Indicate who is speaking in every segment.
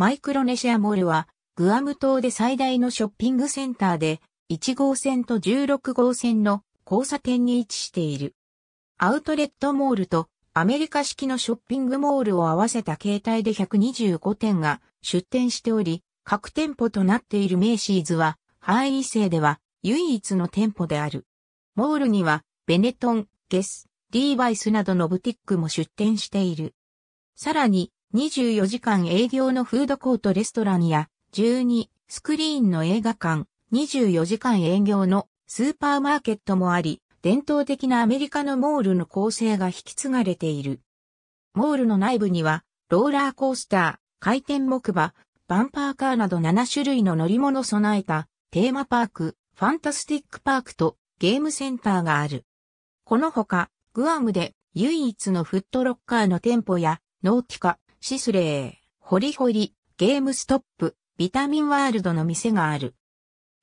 Speaker 1: マイクロネ
Speaker 2: シアモールは、グアム島で最大のショッピングセンターで、1号線と16号線の交差点に位置している。アウトレットモールとアメリカ式のショッピングモールを合わせた形態で125店が出店しており、各店舗となっているメイシーズは、範囲制では唯一の店舗である。モールには、ベネトン、ゲス、リーバイスなどのブティックも出店している。さらに、24時間営業のフードコートレストランや、12、スクリーンの映画館、24時間営業のスーパーマーケットもあり、伝統的なアメリカのモールの構成が引き継がれている。モールの内部には、ローラーコースター、回転木馬、バンパーカーなど7種類の乗り物を備えた、テーマパーク、ファンタスティックパークとゲームセンターがある。このほか、グアムで唯一のフットロッカーの店舗や、ノーティカ、シスレー、ホリホリ、ゲームストップ、ビタミンワールドの店がある。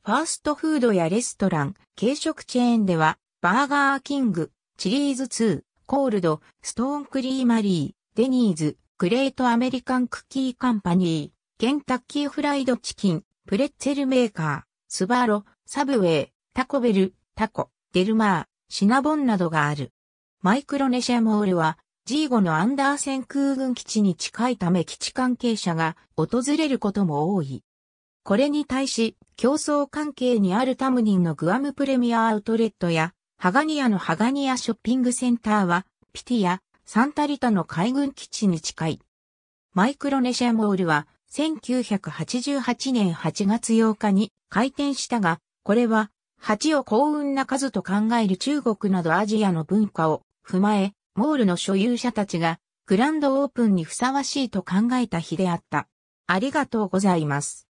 Speaker 2: ファーストフードやレストラン、軽食チェーンでは、バーガーキング、チリーズ2、コールド、ストーンクリーマリー、デニーズ、グレートアメリカンクッキーカンパニー、ケンタッキーフライドチキン、プレッツェルメーカー、スバロ、サブウェイ、タコベル、タコ、デルマー、シナボンなどがある。マイクロネシアモールは G5 のアンダーセン空軍基地に近いため基地関係者が訪れることも多い。これに対し、競争関係にあるタムニンのグアムプレミアアウトレットや、ハガニアのハガニアショッピングセンターは、ピティア、サンタリタの海軍基地に近い。マイクロネシアモールは、1988年8月8日に開店したが、これは、8を幸運な数と考える中国などアジアの文化を踏まえ、モールの所有者たちがグランドオープンにふさわしいと考えた日であった。ありがと
Speaker 1: うございます。